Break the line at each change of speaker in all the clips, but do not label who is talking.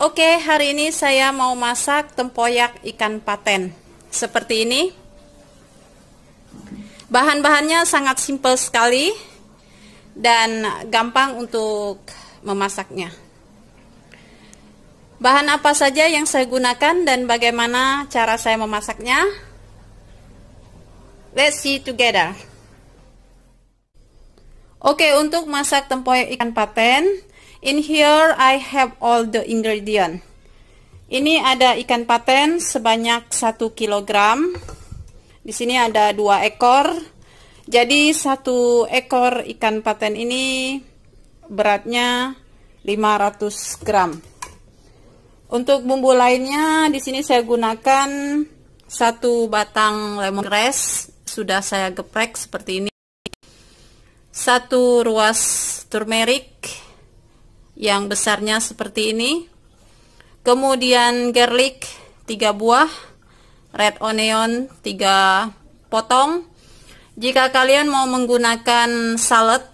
Oke, hari ini saya mau masak tempoyak ikan paten. Seperti ini. Bahan-bahannya sangat simpel sekali dan gampang untuk memasaknya. Bahan apa saja yang saya gunakan dan bagaimana cara saya memasaknya? Let's see together. Oke, untuk masak tempoyak ikan paten, in here I have all the ingredient ini ada ikan paten sebanyak 1 kg di sini ada 2 ekor jadi satu ekor ikan paten ini beratnya 500 gram untuk bumbu lainnya di sini saya gunakan satu batang lemon grass sudah saya geprek seperti ini satu ruas turmeric yang besarnya seperti ini kemudian garlic 3 buah red onion 3 potong jika kalian mau menggunakan salad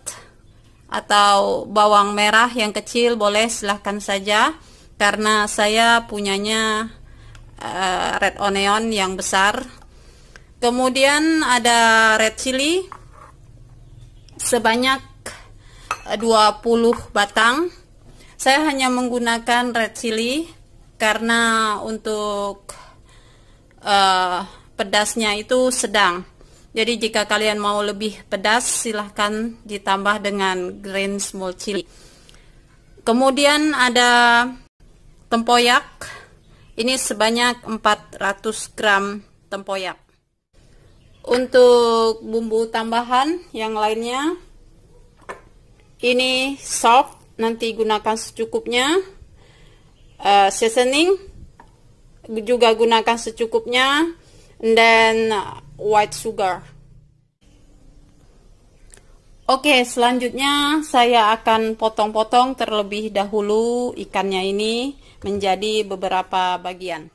atau bawang merah yang kecil boleh silahkan saja karena saya punyanya uh, red onion yang besar kemudian ada red chili sebanyak 20 eh, batang saya hanya menggunakan red chili karena untuk uh, pedasnya itu sedang. Jadi jika kalian mau lebih pedas silahkan ditambah dengan green small chili. Kemudian ada tempoyak. Ini sebanyak 400 gram tempoyak. Untuk bumbu tambahan yang lainnya ini soft nanti gunakan secukupnya uh, seasoning juga gunakan secukupnya and then white sugar oke okay, selanjutnya saya akan potong-potong terlebih dahulu ikannya ini menjadi beberapa bagian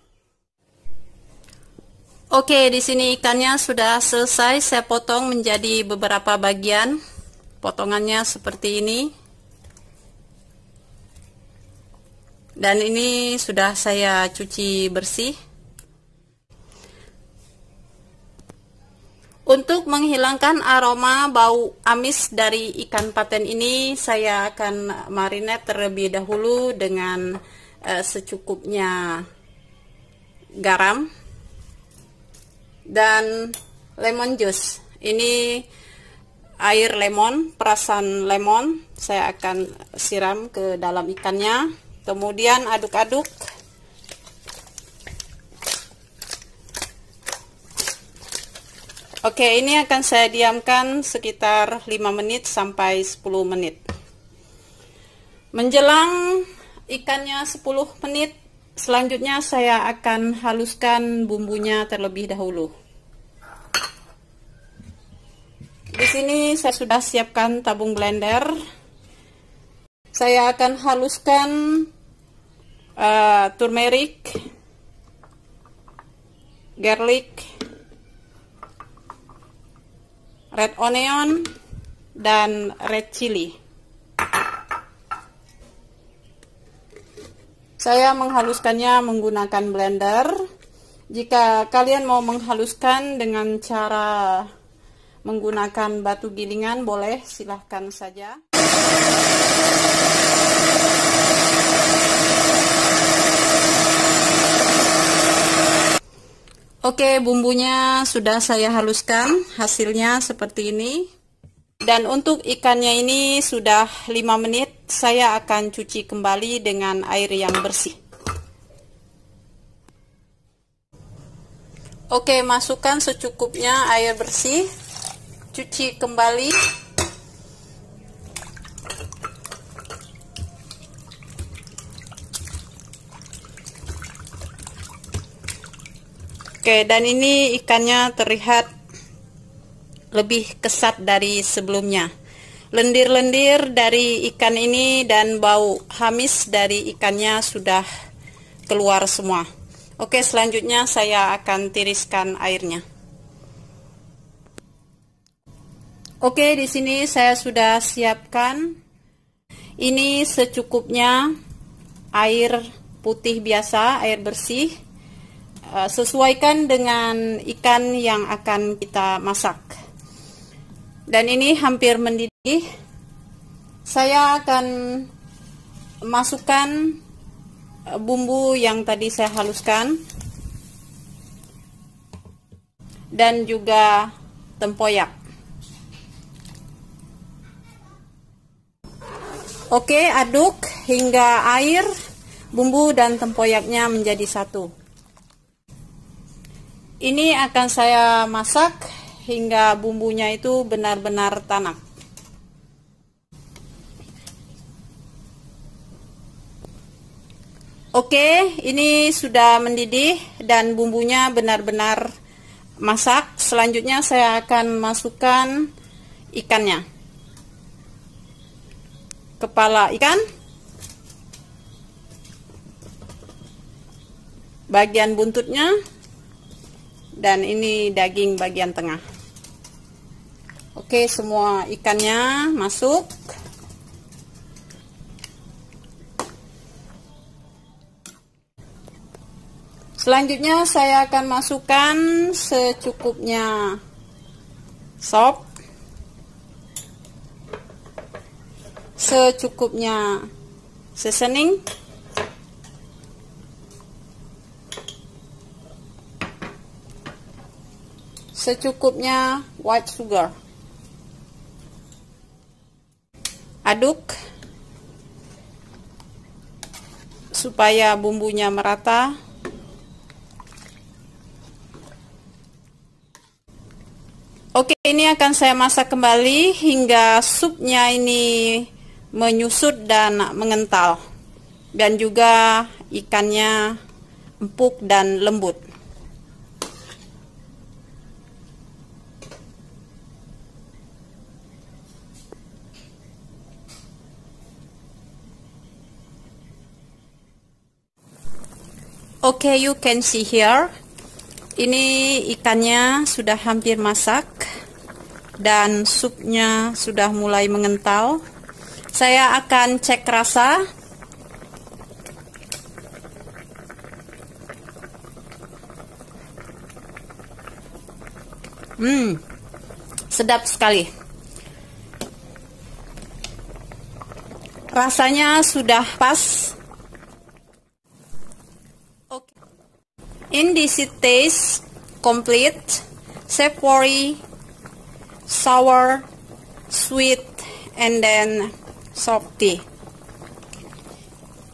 oke di sini ikannya sudah selesai saya potong menjadi beberapa bagian potongannya seperti ini dan ini sudah saya cuci bersih untuk menghilangkan aroma bau amis dari ikan paten ini saya akan marinate terlebih dahulu dengan eh, secukupnya garam dan lemon juice ini air lemon perasan lemon saya akan siram ke dalam ikannya kemudian aduk-aduk oke ini akan saya diamkan sekitar 5 menit sampai 10 menit menjelang ikannya 10 menit selanjutnya saya akan haluskan bumbunya terlebih dahulu di sini saya sudah siapkan tabung blender saya akan haluskan uh, turmeric garlic red onion dan red chili saya menghaluskannya menggunakan blender jika kalian mau menghaluskan dengan cara menggunakan batu gilingan boleh silahkan saja Oke, bumbunya sudah saya haluskan. Hasilnya seperti ini. Dan untuk ikannya ini sudah 5 menit. Saya akan cuci kembali dengan air yang bersih. Oke, masukkan secukupnya air bersih. Cuci kembali. Oke, dan ini ikannya terlihat lebih kesat dari sebelumnya. Lendir-lendir dari ikan ini dan bau hamis dari ikannya sudah keluar semua. Oke, selanjutnya saya akan tiriskan airnya. Oke, di sini saya sudah siapkan ini secukupnya air putih biasa, air bersih Eh, sesuaikan dengan ikan yang akan kita masak dan ini hampir mendidih saya akan masukkan eh, bumbu yang tadi saya haluskan dan juga tempoyak Oke, aduk hingga air, bumbu, dan tempoyaknya menjadi satu ini akan saya masak hingga bumbunya itu benar-benar tanak Oke, ini sudah mendidih dan bumbunya benar-benar masak. Selanjutnya saya akan masukkan ikannya. Kepala ikan. Bagian buntutnya dan ini daging bagian tengah oke semua ikannya masuk selanjutnya saya akan masukkan secukupnya sop secukupnya seasoning secukupnya white sugar aduk supaya bumbunya merata Oke ini akan saya masak kembali hingga supnya ini menyusut dan mengental dan juga ikannya empuk dan lembut Oke, okay, you can see here. Ini ikannya sudah hampir masak dan supnya sudah mulai mengental. Saya akan cek rasa. Hmm. Sedap sekali. Rasanya sudah pas taste, complete, savory, sour, sweet, and then salty.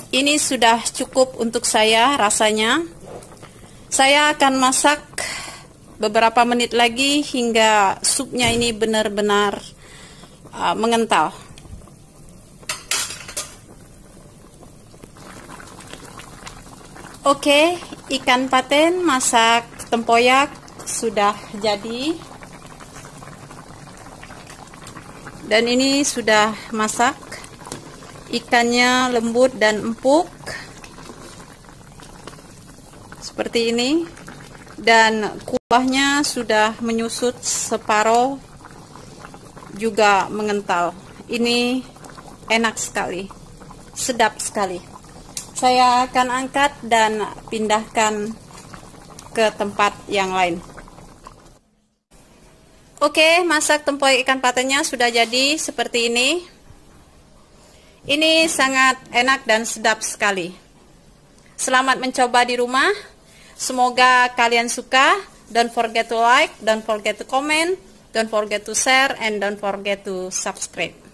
Ini sudah cukup untuk saya rasanya. Saya akan masak beberapa menit lagi hingga supnya ini benar-benar uh, mengental. Oke, ikan paten masak tempoyak sudah jadi. Dan ini sudah masak. Ikannya lembut dan empuk. Seperti ini. Dan kuahnya sudah menyusut separoh juga mengental. Ini enak sekali. Sedap sekali saya akan angkat dan pindahkan ke tempat yang lain Oke, masak tempoyak ikan patennya sudah jadi seperti ini. Ini sangat enak dan sedap sekali. Selamat mencoba di rumah. Semoga kalian suka. Don't forget to like, don't forget to comment, don't forget to share, and don't forget to subscribe.